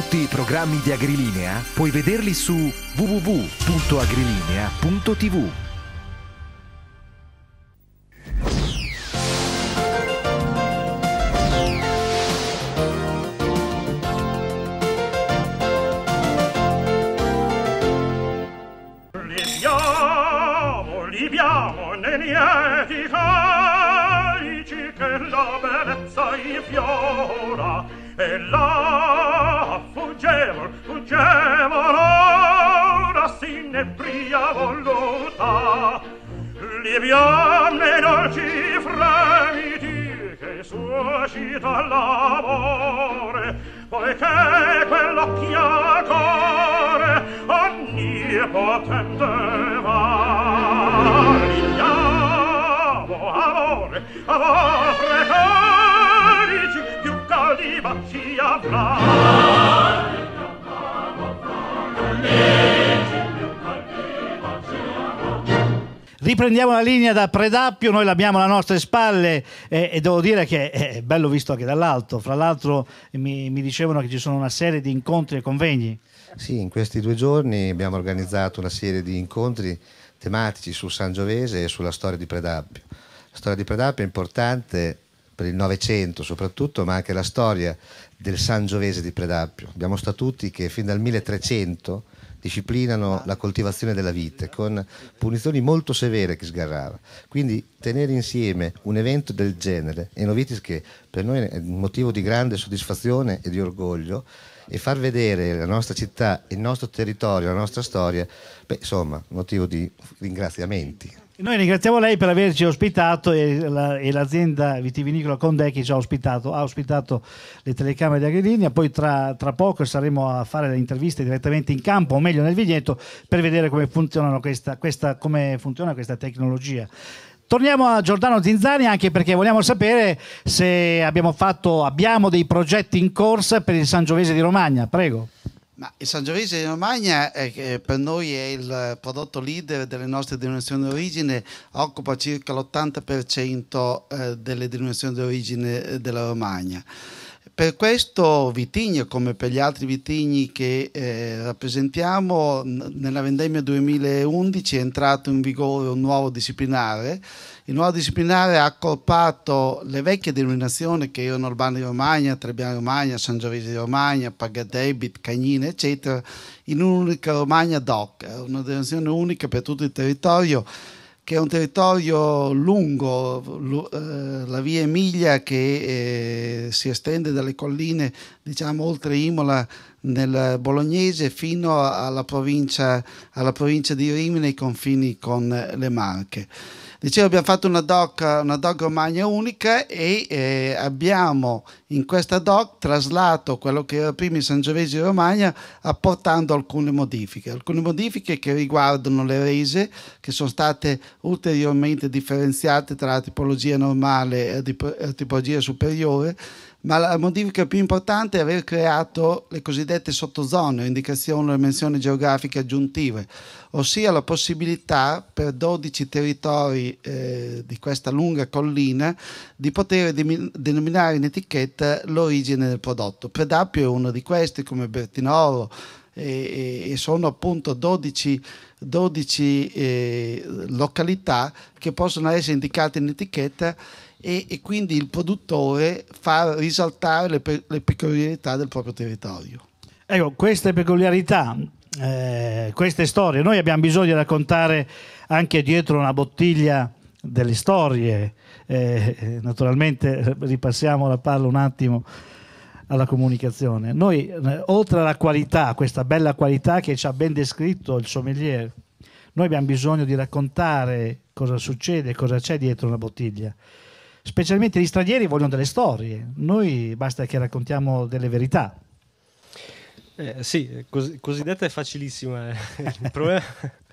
Tutti i programmi di Agrilinea puoi vederli su www.agrilinea.tv. Liviamo, liviamo nei e la cevol, un cevol ora si ne pria voluta Li viamme dolci fremiti che suscita l'amore Poiché quello chiacore ogni potente va Li amore, amore, amore, l'amore saliva si avrà Riprendiamo la linea da Predappio, noi l'abbiamo alle nostre spalle eh, e devo dire che eh, è bello visto anche dall'alto. Fra l'altro mi, mi dicevano che ci sono una serie di incontri e convegni. Sì, in questi due giorni abbiamo organizzato una serie di incontri tematici su Sangiovese e sulla storia di Predappio. La storia di Predappio è importante per il Novecento soprattutto, ma anche la storia del Sangiovese di Predappio. Abbiamo statuti che fin dal 1300 disciplinano la coltivazione della vite con punizioni molto severe che sgarrava. Quindi tenere insieme un evento del genere e Novitis che per noi è un motivo di grande soddisfazione e di orgoglio e far vedere la nostra città, il nostro territorio, la nostra storia, beh, insomma, motivo di ringraziamenti. Noi ringraziamo lei per averci ospitato e, la, e l'azienda vitivinicola Condecchi ci ha ospitato, ha ospitato le telecamere di Agriligna, poi tra, tra, poco saremo a fare le interviste direttamente in campo, o meglio nel vigneto, per vedere come, questa, questa, come funziona questa tecnologia. Torniamo a Giordano Zinzani anche perché vogliamo sapere se abbiamo, fatto, abbiamo dei progetti in corsa per il Sangiovese di Romagna, prego. Ma il Sangiovese di Romagna eh, per noi è il prodotto leader delle nostre denominazioni d'origine, occupa circa l'80% eh, delle denominazioni d'origine eh, della Romagna. Per questo vitigno, come per gli altri vitigni che eh, rappresentiamo, nella vendemmia 2011 è entrato in vigore un nuovo disciplinare. Il nuovo disciplinare ha accorpato le vecchie denominazioni che erano di Romagna, Trebbiano di Romagna, San Giovese Romagna, Pagadebit, Cagnina, eccetera, in un'unica Romagna DOC, una denominazione unica per tutto il territorio che è un territorio lungo, eh, la via Emilia che eh, si estende dalle colline, diciamo, oltre Imola nel Bolognese fino alla provincia, alla provincia di Rimini, ai confini con le Marche. Dicevo, abbiamo fatto una doc, una doc Romagna unica e eh, abbiamo in questa doc traslato quello che era prima in Sangiovesi Giovese Romagna apportando alcune modifiche. Alcune modifiche che riguardano le rese che sono state ulteriormente differenziate tra la tipologia normale e la tipologia superiore ma la modifica più importante è aver creato le cosiddette sottozone, indicazioni e menzioni geografiche aggiuntive, ossia la possibilità per 12 territori eh, di questa lunga collina di poter denominare in etichetta l'origine del prodotto. Predappio è uno di questi, come Bertinoro, e, sono appunto 12, 12 eh, località che possono essere indicate in etichetta e, e quindi il produttore fa risaltare le, le peculiarità del proprio territorio. Ecco, queste peculiarità eh, queste storie. Noi abbiamo bisogno di raccontare anche dietro una bottiglia delle storie. Eh, eh naturalmente ripassiamo la palla un attimo alla comunicazione. Noi, eh, oltre alla qualità, questa bella qualità che ci ha ben descritto il sommelier, noi abbiamo bisogno di raccontare cosa succede, cosa c'è dietro una bottiglia specialmente gli stranieri vogliono delle storie, noi basta che raccontiamo delle verità. Eh, sì, cos- cosiddetta è facilissima. Eh. problema...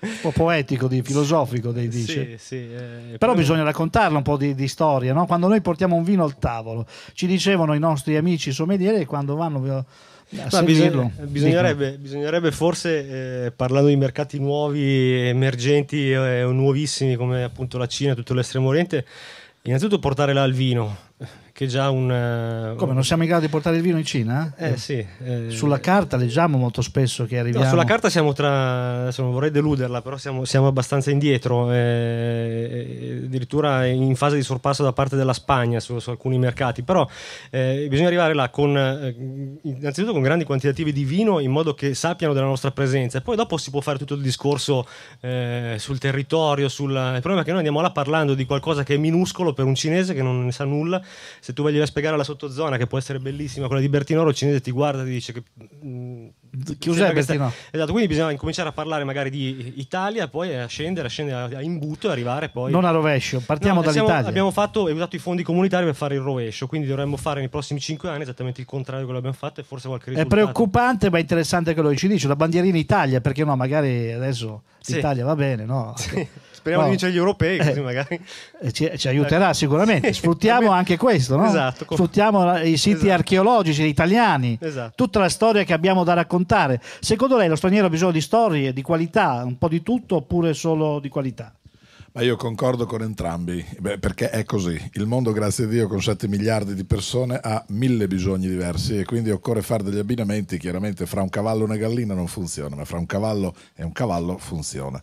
un po' poetico, di, filosofico, dei dice. Sì, sì, eh, Però poi... bisogna raccontarla un po' di, di storia. No? Quando noi portiamo un vino al tavolo, ci dicevano i nostri amici sommelieri quando vanno... Ma bisogna, bisognerebbe, bisognerebbe, forse, eh, parlando di mercati nuovi, emergenti eh, o nuovissimi come appunto la Cina, tutto l'estremo oriente, Innanzitutto portare là il vino, che già un... Eh, Come non siamo in grado di portare il vino in Cina? Eh sì. Eh, sulla carta leggiamo molto spesso che arriviamo... No, sulla carta siamo tra... Adesso non vorrei deluderla, però siamo, siamo abbastanza indietro, eh, eh addirittura in fase di sorpasso da parte della Spagna su, su alcuni mercati, però eh, bisogna arrivare là con, eh, innanzitutto con grandi quantitativi di vino in modo che sappiano della nostra presenza e poi dopo si può fare tutto il discorso sul territorio, sul... il problema è che noi andiamo là parlando di qualcosa che è minuscolo per un cinese che non ne sa nulla se tu vogli spiegare la sottozona, che può essere bellissima, quella di Bertinoro, il cinese ti guarda e ti dice che... Mm, Chiusa Bertinoro. Sta... Esatto, quindi bisogna cominciare a parlare magari di Italia, poi a scendere, a scendere a imbuto e arrivare poi... Non a rovescio, partiamo no, dall'Italia. Siamo, abbiamo fatto e usato i fondi comunitari per fare il rovescio, quindi dovremmo fare nei prossimi cinque anni esattamente il contrario di quello che abbiamo fatto e forse qualche risultato. È preoccupante ma interessante quello che ci dice, la bandierina Italia, perché no, magari adesso l'Italia va bene, no? Sì. Speriamo no. di vincere gli europei, così eh, magari. Eh, ci, ci aiuterà eh. sicuramente. Sfruttiamo anche questo, no? Esatto. Sfruttiamo i siti esatto. archeologici italiani, esatto. tutta la storia che abbiamo da raccontare. Secondo lei lo straniero ha bisogno di storie, di qualità, un po' di tutto oppure solo di qualità? Ma io concordo con entrambi, Beh, perché è così. Il mondo, grazie a Dio, con 7 miliardi di persone ha mille bisogni diversi e quindi occorre fare degli abbinamenti. Chiaramente fra un cavallo e una gallina non funziona, ma fra un cavallo e un cavallo funziona.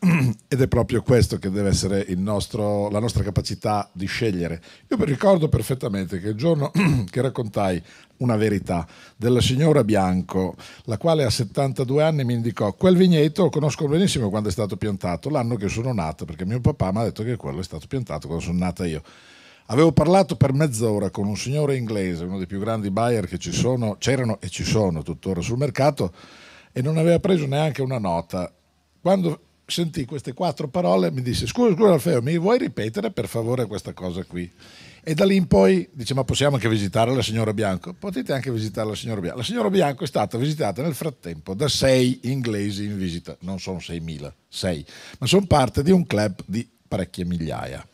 Ed è proprio questo che deve essere nostro, la nostra capacità di scegliere. Io mi ricordo perfettamente che il giorno che raccontai una verità della signora Bianco, la quale a 72 anni mi indicò quel vigneto lo conosco benissimo quando è stato piantato, l'anno che sono nata, perché mio papà mi ha detto che quello è stato piantato quando sono nata io. Avevo parlato per mezz'ora con un signore inglese, uno dei più grandi buyer che ci sono, c'erano e ci sono tuttora sul mercato, e non aveva preso neanche una nota. Quando sentì queste quattro parole mi disse, scusa, scusa Alfeo, mi vuoi ripetere per favore questa cosa qui? E da lì in poi dice: Ma possiamo anche visitare la signora Bianco? Potete anche visitare la signora Bianco. La signora Bianco è stata visitata nel frattempo da sei inglesi in visita, non sono 6.000, 6, ma sono parte di un club di parecchie migliaia.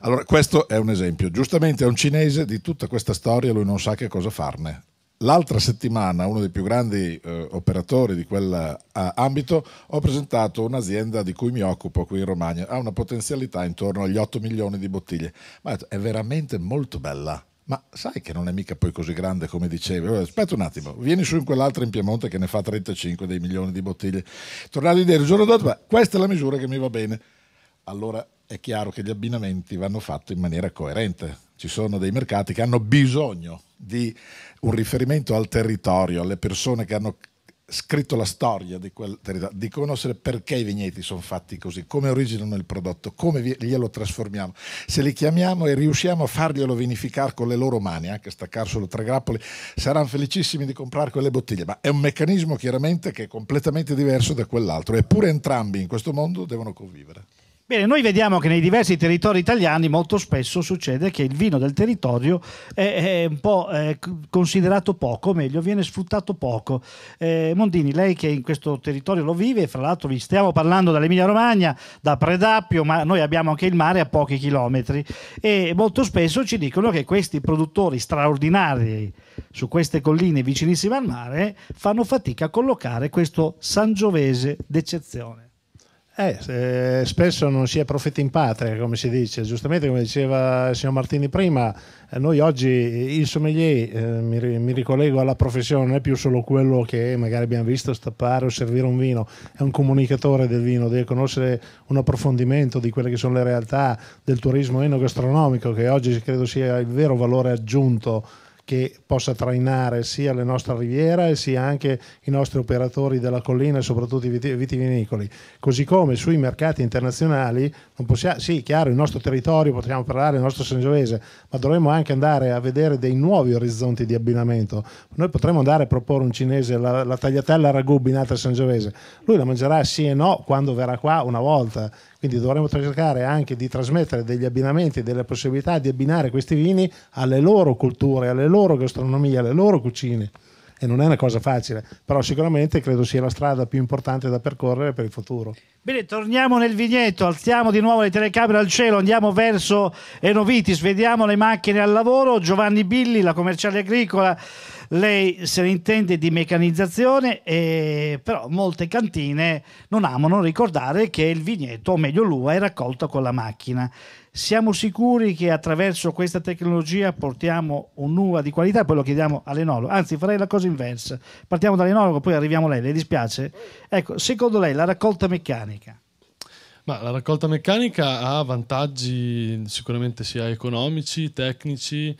Allora, questo è un esempio. Giustamente è un cinese di tutta questa storia, lui non sa che cosa farne. L'altra settimana uno dei più grandi eh, operatori di quell'ambito eh, ho presentato un'azienda di cui mi occupo qui in Romagna, ha una potenzialità intorno agli 8 milioni di bottiglie, ma è veramente molto bella. Ma sai che non è mica poi così grande come dicevi? aspetta un attimo, vieni su in quell'altra in Piemonte che ne fa 35 dei milioni di bottiglie. Tornate indietro il giorno dopo, questa è la misura che mi va bene. Allora è chiaro che gli abbinamenti vanno fatti in maniera coerente ci sono dei mercati che hanno bisogno di un riferimento al territorio, alle persone che hanno scritto la storia di quel territorio, di conoscere perché i vigneti sono fatti così, come originano il prodotto, come glielo trasformiamo. Se li chiamiamo e riusciamo a farglielo vinificare con le loro mani, anche eh, staccar solo tre grappoli, saranno felicissimi di comprare quelle bottiglie, ma è un meccanismo chiaramente che è completamente diverso da quell'altro, eppure entrambi in questo mondo devono convivere. Bene, noi vediamo che nei diversi territori italiani molto spesso succede che il vino del territorio è, è un po' è considerato poco, o meglio, viene sfruttato poco. Eh, Mondini, lei che in questo territorio lo vive, fra l'altro vi stiamo parlando dall'Emilia Romagna, da Predappio, ma noi abbiamo anche il mare a pochi chilometri e molto spesso ci dicono che questi produttori straordinari su queste colline vicinissime al mare fanno fatica a collocare questo sangiovese d'eccezione. Eh, spesso non si è profeti in patria, come si dice, giustamente come diceva il signor Martini prima, eh, noi oggi il sommelier, eh, mi, mi, ricollego alla professione, non è più solo quello che magari abbiamo visto stappare o servire un vino, è un comunicatore del vino, deve conoscere un approfondimento di quelle che sono le realtà del turismo enogastronomico, che oggi credo sia il vero valore aggiunto che possa trainare sia la nostra riviera e sia anche i nostri operatori della collina, e soprattutto i vitivinicoli. Così come sui mercati internazionali, possiamo, sì, chiaro, il nostro territorio, possiamo parlare il nostro sangiovese, ma dovremmo anche andare a vedere dei nuovi orizzonti di abbinamento. Noi potremmo andare a proporre un cinese la, la tagliatella ragù abbinata al sangiovese. Lui la mangerà sì e no quando verrà qua una volta quindi dovremmo cercare anche di trasmettere degli abbinamenti, delle possibilità di abbinare questi vini alle loro culture, alle loro gastronomie, alle loro cucine. E non è una cosa facile, però sicuramente credo sia la strada più importante da percorrere per il futuro. Bene, torniamo nel vigneto, alziamo di nuovo le telecamere al cielo, andiamo verso Enovitis, vediamo le macchine al lavoro, Giovanni Billi, la commerciale agricola lei se ne intende di meccanizzazione, e, eh, però molte cantine non amano ricordare che il vigneto, o meglio l'uva, è raccolto con la macchina. Siamo sicuri che attraverso questa tecnologia portiamo un'uva di qualità? Poi lo chiediamo all'enologo. Anzi, farei la cosa inversa. Partiamo dall'enologo, poi arriviamo a lei. Le dispiace? Ecco, secondo lei la raccolta meccanica? Ma la raccolta meccanica ha vantaggi sicuramente sia economici, tecnici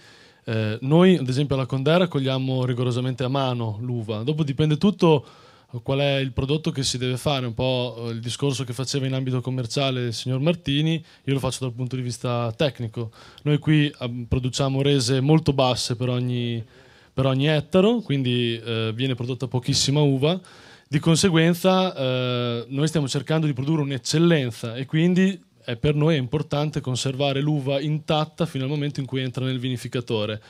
eh, noi, ad esempio, alla Condera cogliamo rigorosamente a mano l'uva, dopo dipende tutto qual è il prodotto che si deve fare, un po' eh, il discorso che faceva in ambito commerciale il signor Martini, io lo faccio dal punto di vista tecnico. Noi qui ehm, produciamo rese molto basse per ogni, per ogni ettaro, quindi eh, viene prodotta pochissima uva, di conseguenza eh, noi stiamo cercando di produrre un'eccellenza e quindi è per noi è importante conservare l'uva intatta fino al momento in cui entra nel vinificatore.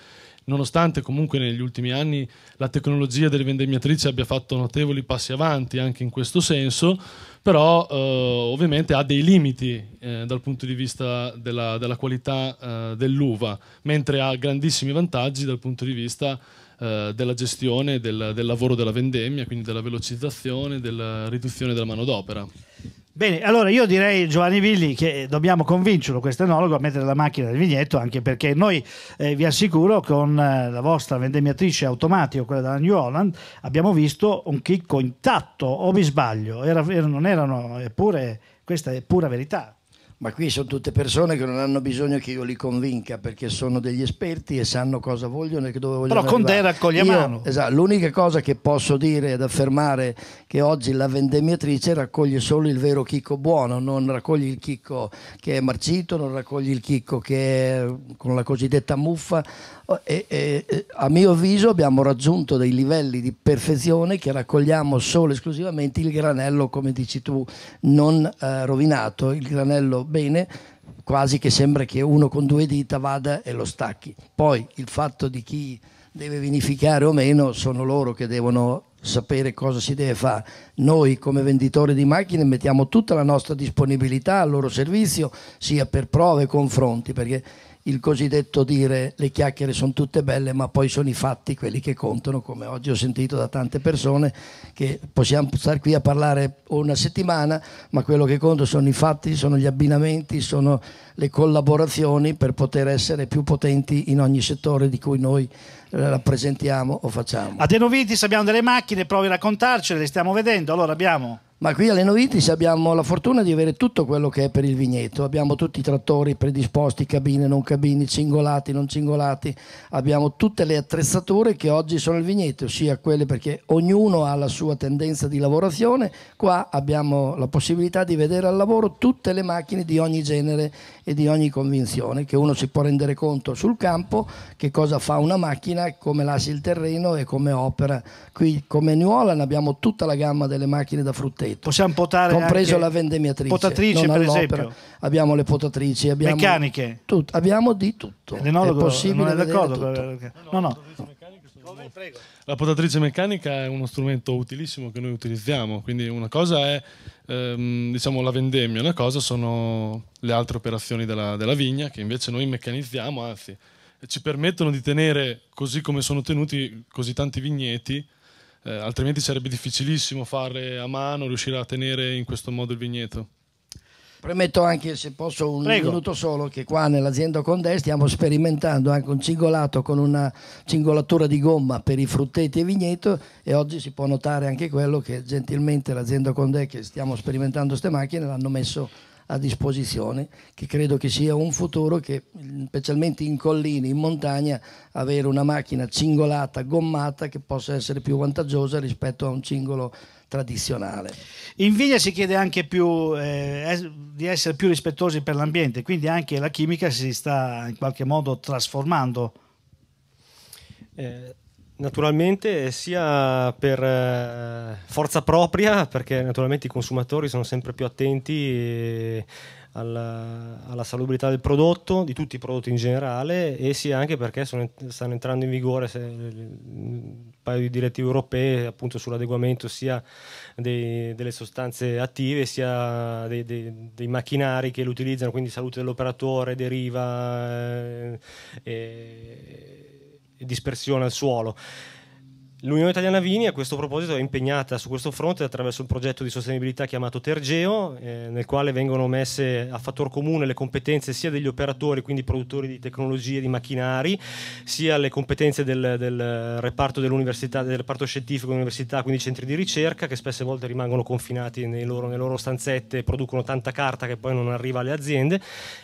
Nonostante comunque negli ultimi anni la tecnologia delle vendemmiatrici abbia fatto notevoli passi avanti anche in questo senso, però eh, ovviamente ha dei limiti eh, dal punto di vista della, della qualità eh, dell'uva, mentre ha grandissimi vantaggi dal punto di vista eh, della gestione del, del lavoro della vendemmia, quindi della velocizzazione, della riduzione della manodopera. Bene, allora io direi Giovanni Villi che dobbiamo convincerlo, questo enologo, a mettere la macchina del vigneto, anche perché noi eh, vi assicuro con eh, la vostra vendemmiatrice automatica, quella della New Holland, abbiamo visto un chicco intatto, o vi sbaglio, era, era, non erano, eppure questa è pura verità ma qui sono tutte persone che non hanno bisogno che io li convinca perché sono degli esperti e sanno cosa vogliono e dove vogliono Però con te raccoglie mano. Esatto, l'unica cosa che posso dire ed affermare che oggi la vendemmiatrice raccoglie solo il vero chicco buono, non raccoglie il chicco che è marcito, non raccoglie il chicco che è con la cosiddetta muffa e, e, a mio avviso abbiamo raggiunto dei livelli di perfezione che raccogliamo solo e esclusivamente il granello, come dici tu, non eh, rovinato, il granello bene, quasi che sembra che uno con due dita vada e lo stacchi. Poi il fatto di chi deve vinificare o meno sono loro che devono sapere cosa si deve fare. Noi come venditori di macchine mettiamo tutta la nostra disponibilità al loro servizio, sia per prove e confronti, perché il cosiddetto dire le chiacchiere sono tutte belle ma poi sono i fatti quelli che contano, come oggi ho sentito da tante persone, che possiamo stare qui a parlare una settimana, ma quello che conta sono i fatti, sono gli abbinamenti, sono le collaborazioni per poter essere più potenti in ogni settore di cui noi eh, rappresentiamo o facciamo. A Tenovitis abbiamo delle macchine, provi a raccontarcele, le stiamo vedendo, allora abbiamo... Ma qui a Lenovitis abbiamo la fortuna di avere tutto quello che è per il vigneto, abbiamo tutti i trattori predisposti, cabine, non cabine, cingolati, non cingolati, abbiamo tutte le attrezzature che oggi sono il vigneto, ossia quelle perché ognuno ha la sua tendenza di lavorazione, qua abbiamo la possibilità di vedere al lavoro tutte le macchine di ogni genere e di ogni convinzione, che uno si può rendere conto sul campo che cosa fa una macchina, come lascia il terreno e come opera. Qui come New Holland abbiamo tutta la gamma delle macchine da frutteto, Possiamo potare compreso la vendemiatrice. Potatrici per esempio. Abbiamo le potatrici, abbiamo meccaniche. Tut, abbiamo di tutto. L'enologo è possibile non è d'accordo. No, no. no. Come? Prego. La potatrice meccanica è uno strumento utilissimo che noi utilizziamo, quindi una cosa è ehm, diciamo, la vendemmia, una cosa sono le altre operazioni della, della vigna che invece noi meccanizziamo, anzi ci permettono di tenere così come sono tenuti così tanti vigneti, eh, altrimenti sarebbe difficilissimo fare a mano, riuscire a tenere in questo modo il vigneto. Premetto anche, se posso, un Prego. minuto solo, che qua nell'azienda Condè stiamo sperimentando anche un cingolato con una cingolatura di gomma per i frutteti e vigneto e oggi si può notare anche quello che gentilmente l'azienda Condè che stiamo sperimentando queste macchine l'hanno messo a disposizione, che credo che sia un futuro che specialmente in collini, in montagna, avere una macchina cingolata, gommata, che possa essere più vantaggiosa rispetto a un cingolo tradizionale. In Viglia si chiede anche più, eh, di essere più rispettosi per l'ambiente, quindi anche la chimica si sta in qualche modo trasformando. Eh, Naturalmente eh, sia per eh, forza propria, perché naturalmente i consumatori sono sempre più attenti eh, alla, alla, salubrità del prodotto, di tutti i prodotti in generale, e sia anche perché sono, stanno entrando in vigore se, un paio di direttive europee appunto sull'adeguamento sia dei, delle sostanze attive sia dei, dei, dei, macchinari che li utilizzano, quindi salute dell'operatore, deriva. Eh, eh, dispersione al suolo. L'Unione Italiana Vini a questo proposito è impegnata su questo fronte attraverso un progetto di sostenibilità chiamato Tergeo, eh, nel quale vengono messe a fattor comune le competenze sia degli operatori, quindi produttori di tecnologie, di macchinari, sia le competenze del, del reparto dell'università, del reparto scientifico dell'università, quindi centri di ricerca, che spesse volte rimangono confinati loro, nelle loro stanzette, producono tanta carta che poi non arriva alle aziende, e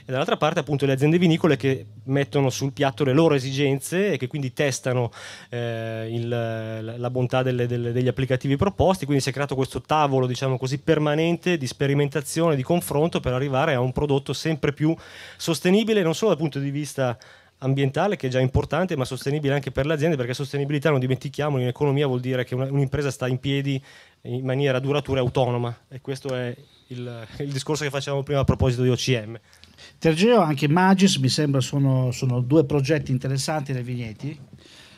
dall'altra parte appunto le aziende vinicole che mettono sul piatto le loro esigenze e che quindi testano eh, il la bontà delle, delle, degli applicativi proposti, quindi si è creato questo tavolo diciamo così, permanente di sperimentazione, di confronto per arrivare a un prodotto sempre più sostenibile, non solo dal punto di vista ambientale che è già importante ma sostenibile anche per l'azienda perché sostenibilità non dimentichiamo in economia vuol dire che un'impresa sta in piedi in maniera duratura e autonoma e questo è il, il discorso che facevamo prima a proposito di OCM. Tergeo anche Magis mi sembra sono, sono due progetti interessanti dei vigneti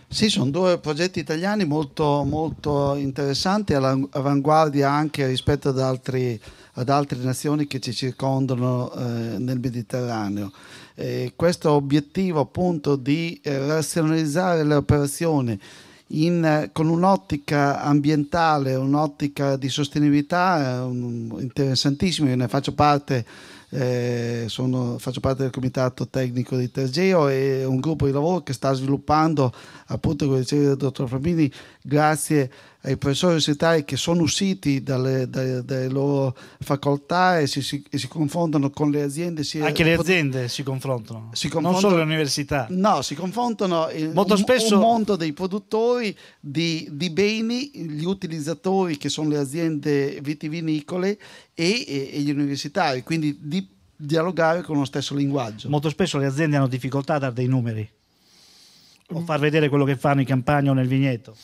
sì, sono due progetti italiani molto, molto interessanti, all'avanguardia anche rispetto ad, altri, ad altre nazioni che ci circondano eh, nel Mediterraneo. Eh, questo obiettivo appunto di eh, razionalizzare le operazioni in, con un'ottica ambientale, un'ottica di sostenibilità è eh, interessantissimo, io ne faccio parte eh, sono, faccio parte del comitato tecnico di Tergeo e un gruppo di lavoro che sta sviluppando appunto come diceva il dottor Framini grazie a ai professori universitari che sono usciti dalle, dalle, dalle loro facoltà e si, si, e si, confrontano con le aziende. Anche le aziende si confrontano. si confrontano. non solo le università. No, si confrontano Molto un, spesso... un mondo dei produttori di, di, beni, gli utilizzatori che sono le aziende vitivinicole e, e, e gli universitari, quindi di dialogare con lo stesso linguaggio. Molto spesso le aziende hanno difficoltà a dare dei numeri o mm. far vedere quello che fanno in campagna o nel vigneto.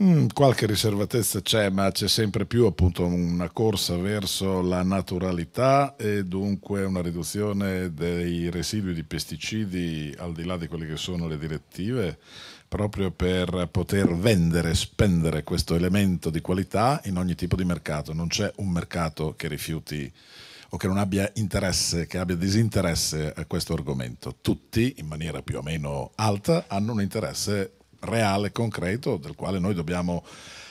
Mm, qualche riservatezza c'è, ma c'è sempre più appunto una corsa verso la naturalità e dunque una riduzione dei residui di pesticidi al di là di quelle che sono le direttive proprio per poter vendere, spendere questo elemento di qualità in ogni tipo di mercato. Non c'è un mercato che rifiuti o che non abbia interesse, che abbia disinteresse a questo argomento. Tutti, in maniera più o meno alta, hanno un interesse reale, concreto, del quale noi dobbiamo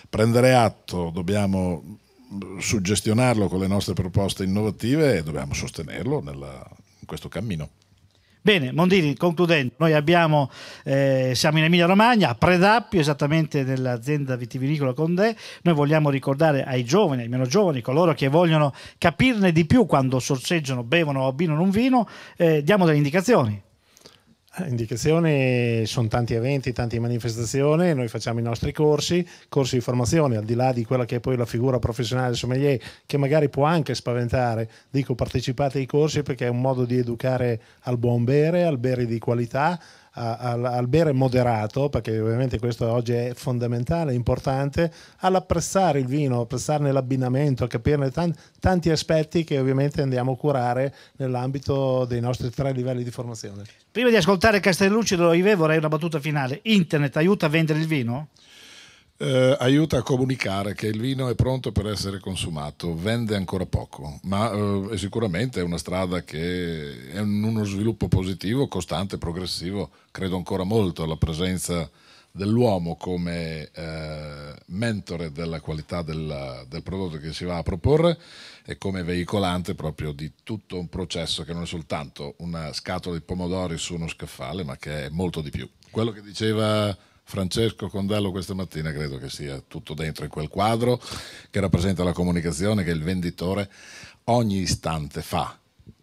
prendere atto, dobbiamo suggestionarlo con le nostre proposte innovative e dobbiamo sostenerlo nella, in questo cammino. Bene, Mondini, concludendo, noi abbiamo, eh, siamo in Emilia Romagna, a Predappio, esattamente nell'azienda vitivinicola Condè, noi vogliamo ricordare ai giovani, ai meno giovani, coloro che vogliono capirne di più quando sorseggiano, bevono o abbinano un vino, eh, diamo delle indicazioni. indicazioni sono tanti eventi, tante manifestazioni, noi facciamo i nostri corsi, corsi di formazione, al di là di quella che è poi la figura professionale del sommelier, che magari può anche spaventare, dico partecipate ai corsi perché è un modo di educare al buon bere, al bere di qualità, al, al bere moderato, perché ovviamente questo oggi è fondamentale, importante, all'apprezzare il vino, apprezzarne l'abbinamento, a capirne tanti, tanti aspetti che ovviamente andiamo a curare nell'ambito dei nostri tre livelli di formazione. Prima di ascoltare Castellucci e Ive vorrei una battuta finale. Internet aiuta a vendere il vino? eh, aiuta a comunicare che il vino è pronto per essere consumato, vende ancora poco, ma eh, è sicuramente una strada che è in uno sviluppo positivo, costante, progressivo, credo ancora molto alla presenza dell'uomo come eh, mentore della qualità del, del, prodotto che si va a proporre e come veicolante proprio di tutto un processo che non è soltanto una scatola di pomodori su uno scaffale, ma che è molto di più. Quello che diceva Francesco Condello questa mattina credo che sia tutto dentro in quel quadro che rappresenta la comunicazione che il venditore ogni istante fa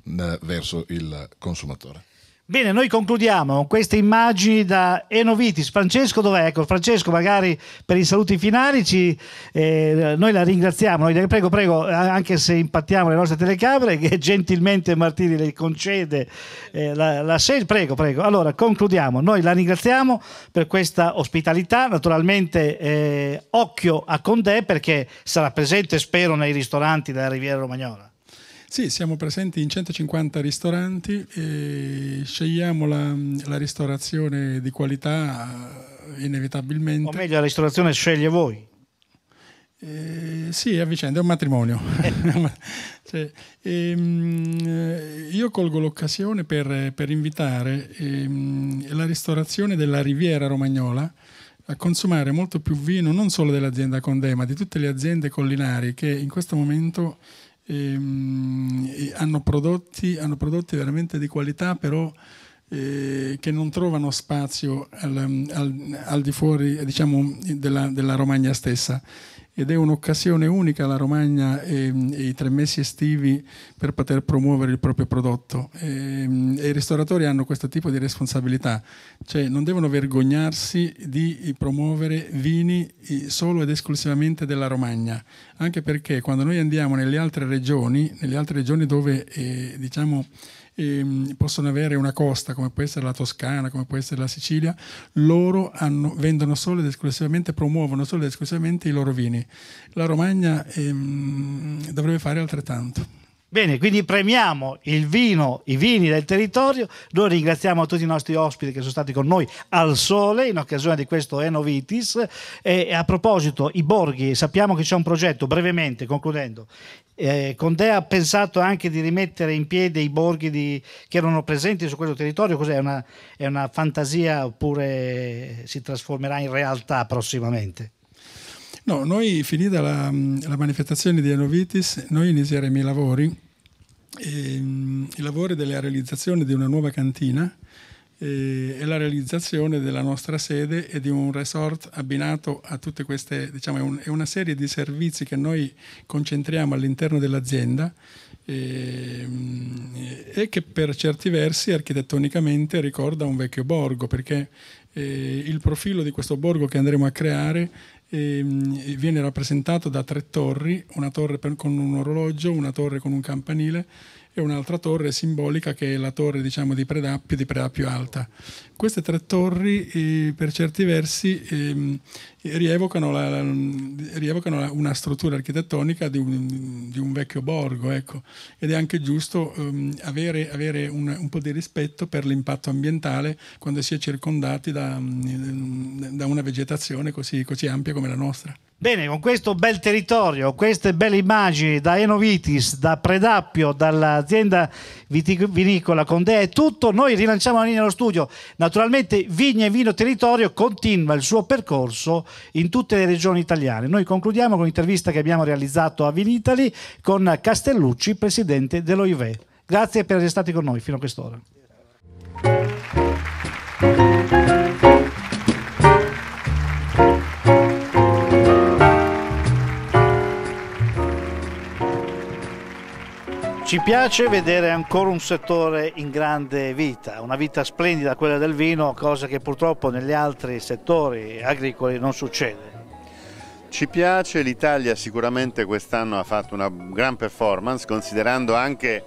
eh, verso il consumatore. Bene, noi concludiamo con queste immagini da Enovitis. Francesco dov'è? Ecco, Francesco magari per i saluti finali ci, eh, noi la ringraziamo, noi, prego, prego, anche se impattiamo le nostre telecamere che gentilmente Martini le concede eh, la, la scelta. Prego, prego. Allora, concludiamo. Noi la ringraziamo per questa ospitalità, naturalmente eh, occhio a Condé perché sarà presente spero nei ristoranti della Riviera Romagnola. Sì, siamo presenti in 150 ristoranti e scegliamo la, la ristorazione di qualità eh, inevitabilmente. O meglio, la ristorazione sceglie voi. Eh, sì, a vicenda, è un matrimonio. cioè, ehm, eh, io colgo l'occasione per, per invitare ehm, la ristorazione della Riviera Romagnola a consumare molto più vino, non solo dell'azienda Condè, ma di tutte le aziende collinari che in questo momento ehm, hanno, prodotti, hanno, prodotti, veramente di qualità, però eh, che non trovano spazio al, al, al di fuori diciamo, della, della Romagna stessa ed è un'occasione unica la Romagna e, e, i tre mesi estivi per poter promuovere il proprio prodotto e, e i ristoratori hanno questo tipo di responsabilità, cioè non devono vergognarsi di promuovere vini solo ed esclusivamente della Romagna, anche perché quando noi andiamo nelle altre regioni, nelle altre regioni dove eh, diciamo ehm, possono avere una costa come può essere la Toscana, come può essere la Sicilia, loro hanno, vendono solo ed esclusivamente, promuovono solo ed esclusivamente i loro vini. La Romagna ehm, dovrebbe fare altrettanto. Bene, quindi premiamo il vino, i vini del territorio. Noi ringraziamo tutti i nostri ospiti che sono stati con noi al sole in occasione di questo Enovitis. E a proposito, i borghi, sappiamo che c'è un progetto, brevemente concludendo, eh, Condé ha pensato anche di rimettere in piedi i borghi di, che erano presenti su questo territorio, cos'è una, è una fantasia oppure si trasformerà in realtà prossimamente? No, noi finita la, la manifestazione di Anovitis, noi inizieremo i lavori, e, ehm, i lavori della realizzazione di una nuova cantina eh, è la realizzazione della nostra sede e di un resort abbinato a tutte queste, diciamo, è, un, è una serie di servizi che noi concentriamo all'interno dell'azienda e, ehm, e, che per certi versi architettonicamente ricorda un vecchio borgo, perché eh, il profilo di questo borgo che andremo a creare ehm, viene rappresentato da tre torri, una torre per, con un orologio, una torre con un campanile e un'altra torre simbolica che è la torre diciamo, di Predappio, di Predappio Alta. Queste tre torri eh, per certi versi eh, rievocano, la, la, rievocano la, una struttura architettonica di un, di un vecchio borgo ecco. ed è anche giusto ehm, avere, avere un, un, po' di rispetto per l'impatto ambientale quando si è circondati da, mm, da una vegetazione così, così ampia come la nostra. Bene, con questo bel territorio, queste belle immagini da Enovitis, da Predappio, dall'azienda vitivinicola Condè è tutto. Noi rilanciamo la linea allo studio. Naturalmente Vigna e Vino Territorio continua il suo percorso in tutte le regioni italiane. Noi concludiamo con l'intervista che abbiamo realizzato a Vinitali con Castellucci, presidente dell'OIVE. Grazie per essere stati con noi fino a quest'ora. Ci piace vedere ancora un settore in grande vita, una vita splendida quella del vino, cosa che purtroppo negli altri settori agricoli non succede. Ci piace, l'Italia sicuramente quest'anno ha fatto una gran performance considerando anche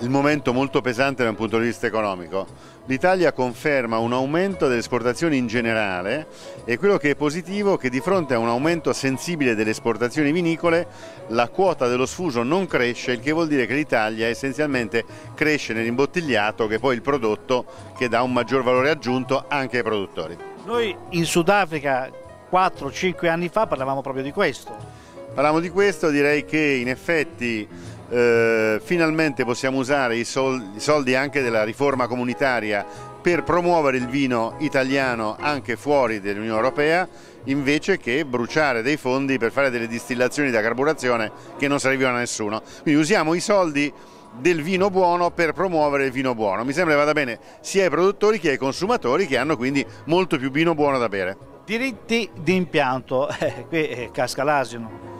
il momento molto pesante da un punto di vista economico. L'Italia conferma un aumento delle esportazioni in generale e quello che è positivo è che di fronte a un aumento sensibile delle esportazioni vinicole la quota dello sfuso non cresce, il che vuol dire che l'Italia essenzialmente cresce nell'imbottigliato che è poi il prodotto che dà un maggior valore aggiunto anche ai produttori. Noi in Sudafrica 4-5 anni fa parlavamo proprio di questo. Parliamo di questo, direi che in effetti eh, finalmente possiamo usare i soldi, i soldi anche della riforma comunitaria per promuovere il vino italiano anche fuori dell'Unione Europea invece che bruciare dei fondi per fare delle distillazioni da carburazione che non servivano a nessuno. Quindi usiamo i soldi del vino buono per promuovere il vino buono. Mi sembra che vada bene sia ai produttori che ai consumatori che hanno quindi molto più vino buono da bere. Diritti di impianto, eh, qui eh, casca l'asino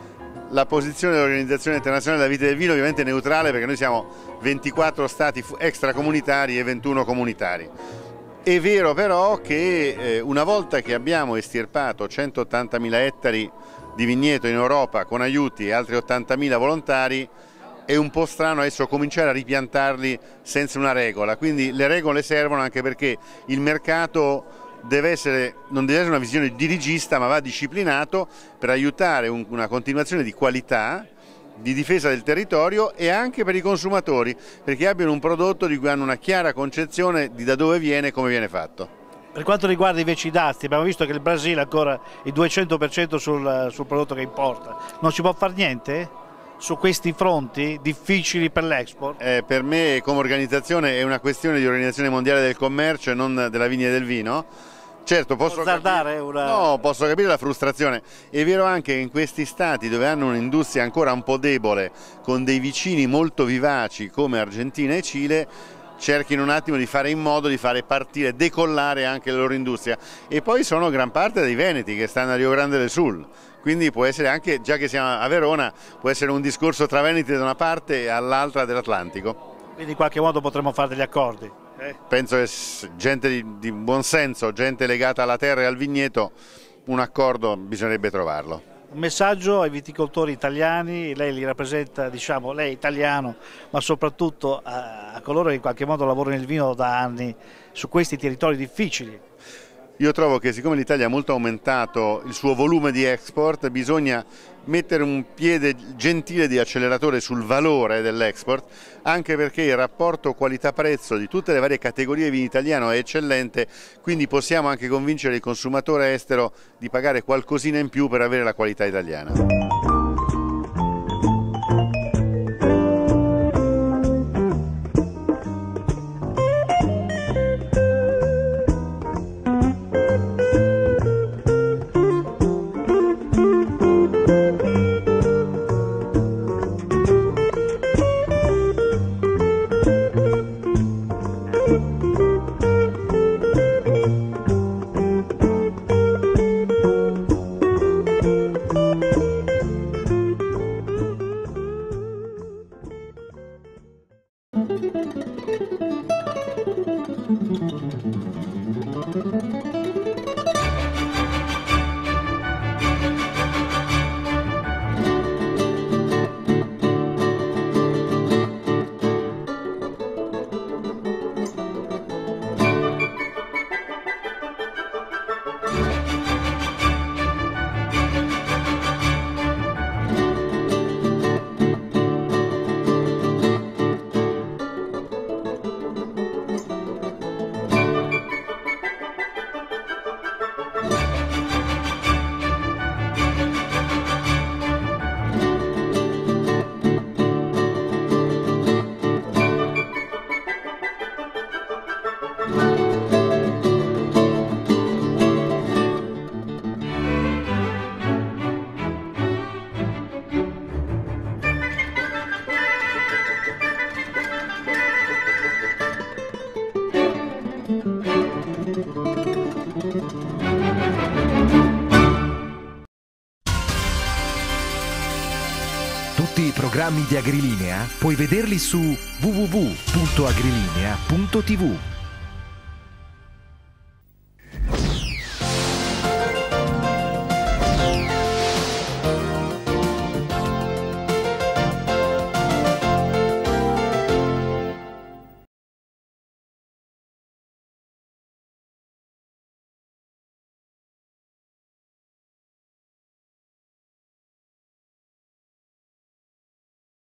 la posizione dell'Organizzazione Internazionale della Vita del Vino ovviamente è neutrale perché noi siamo 24 stati extracomunitari e 21 comunitari. È vero però che eh, una volta che abbiamo estirpato 180.000 ettari di vigneto in Europa con aiuti e altri 80.000 volontari, è un po' strano adesso cominciare a ripiantarli senza una regola, quindi le regole servono anche perché il mercato deve essere, non deve essere una visione dirigista ma va disciplinato per aiutare un, una continuazione di qualità di difesa del territorio e anche per i consumatori perché abbiano un prodotto di cui hanno una chiara concezione di da dove viene e come viene fatto. Per quanto riguarda invece i dazi, abbiamo visto che il Brasile ha ancora il 200% sul, sul prodotto che importa, non si può fare niente? su questi fronti difficili per l'export? Eh, per me come organizzazione è una questione di organizzazione mondiale del commercio e non della vigna e del vino. Certo, posso capire, una... no, posso capire la frustrazione. È vero anche che in questi stati dove hanno un'industria ancora un po' debole, con dei vicini molto vivaci come Argentina e Cile, cerchino un attimo di fare in modo di fare partire, decollare anche la loro industria. E poi sono gran parte dei Veneti che stanno a Rio Grande del Sul quindi può essere anche, già che siamo a Verona, può essere un discorso tra Veneti da una parte e all'altra dell'Atlantico. Quindi in qualche modo potremmo fare degli accordi. Eh. Penso che gente di, di buon senso, gente legata alla terra e al vigneto, un accordo bisognerebbe trovarlo un messaggio ai viticoltori italiani, lei li rappresenta, diciamo, lei italiano, ma soprattutto a, a coloro che in qualche modo lavorano nel vino da anni su questi territori difficili. Io trovo che siccome l'Italia ha molto aumentato il suo volume di export, bisogna mettere un piede gentile di acceleratore sul valore dell'export, anche perché il rapporto qualità-prezzo di tutte le varie categorie di vino italiano è eccellente, quindi possiamo anche convincere il consumatore estero di pagare qualcosina in più per avere la qualità italiana. thank you programmi di Agrilinea puoi vederli su www.agrilinea.tv.